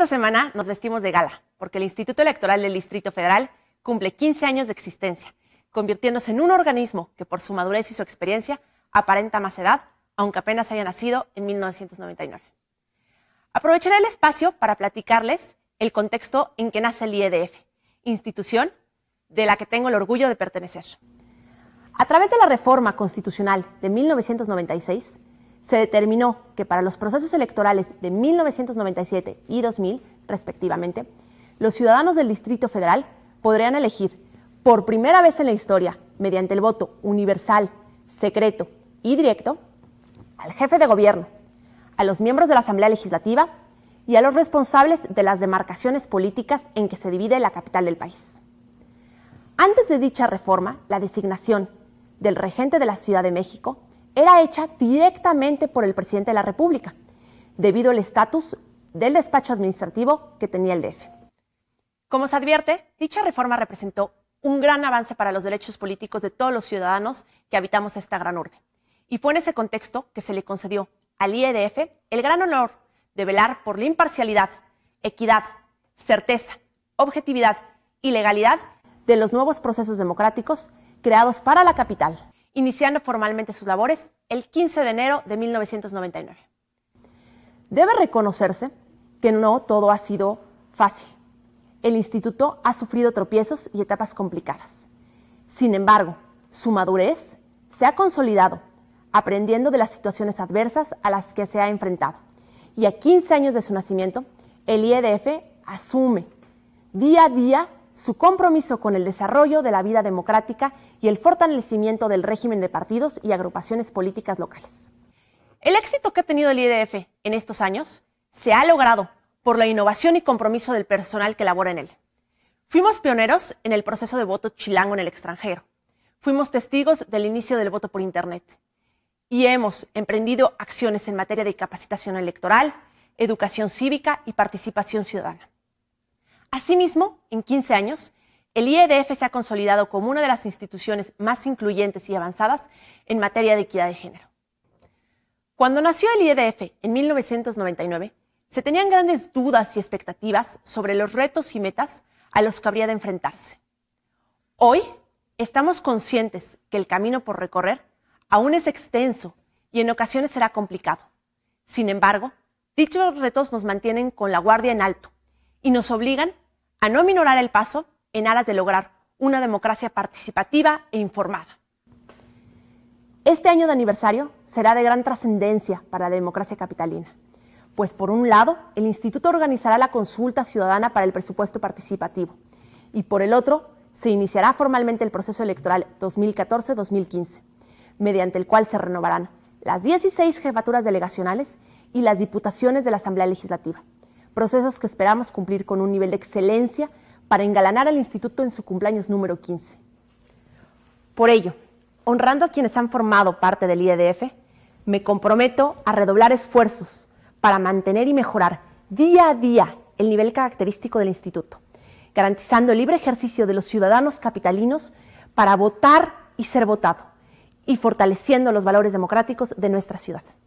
Esta semana nos vestimos de gala, porque el Instituto Electoral del Distrito Federal cumple 15 años de existencia, convirtiéndose en un organismo que por su madurez y su experiencia aparenta más edad, aunque apenas haya nacido en 1999. Aprovecharé el espacio para platicarles el contexto en que nace el IEDF, institución de la que tengo el orgullo de pertenecer. A través de la reforma constitucional de 1996, se determinó que para los procesos electorales de 1997 y 2000, respectivamente, los ciudadanos del Distrito Federal podrían elegir, por primera vez en la historia, mediante el voto universal, secreto y directo, al jefe de gobierno, a los miembros de la Asamblea Legislativa y a los responsables de las demarcaciones políticas en que se divide la capital del país. Antes de dicha reforma, la designación del regente de la Ciudad de México era hecha directamente por el presidente de la República, debido al estatus del despacho administrativo que tenía el DF. Como se advierte, dicha reforma representó un gran avance para los derechos políticos de todos los ciudadanos que habitamos esta gran urbe. Y fue en ese contexto que se le concedió al IEDF el gran honor de velar por la imparcialidad, equidad, certeza, objetividad y legalidad de los nuevos procesos democráticos creados para la capital iniciando formalmente sus labores el 15 de enero de 1999. Debe reconocerse que no todo ha sido fácil. El instituto ha sufrido tropiezos y etapas complicadas. Sin embargo, su madurez se ha consolidado, aprendiendo de las situaciones adversas a las que se ha enfrentado. Y a 15 años de su nacimiento, el IEDF asume día a día su compromiso con el desarrollo de la vida democrática y el fortalecimiento del régimen de partidos y agrupaciones políticas locales. El éxito que ha tenido el IDF en estos años se ha logrado por la innovación y compromiso del personal que labora en él. Fuimos pioneros en el proceso de voto chilango en el extranjero. Fuimos testigos del inicio del voto por Internet. Y hemos emprendido acciones en materia de capacitación electoral, educación cívica y participación ciudadana. Asimismo, en 15 años, el IEDF se ha consolidado como una de las instituciones más incluyentes y avanzadas en materia de equidad de género. Cuando nació el IEDF en 1999, se tenían grandes dudas y expectativas sobre los retos y metas a los que habría de enfrentarse. Hoy estamos conscientes que el camino por recorrer aún es extenso y en ocasiones será complicado. Sin embargo, dichos retos nos mantienen con la guardia en alto y nos obligan a no minorar el paso en aras de lograr una democracia participativa e informada. Este año de aniversario será de gran trascendencia para la democracia capitalina, pues por un lado, el Instituto organizará la consulta ciudadana para el presupuesto participativo y por el otro, se iniciará formalmente el proceso electoral 2014-2015, mediante el cual se renovarán las 16 jefaturas delegacionales y las diputaciones de la Asamblea Legislativa, procesos que esperamos cumplir con un nivel de excelencia para engalanar al instituto en su cumpleaños número 15. Por ello, honrando a quienes han formado parte del IEDF, me comprometo a redoblar esfuerzos para mantener y mejorar día a día el nivel característico del instituto, garantizando el libre ejercicio de los ciudadanos capitalinos para votar y ser votado, y fortaleciendo los valores democráticos de nuestra ciudad.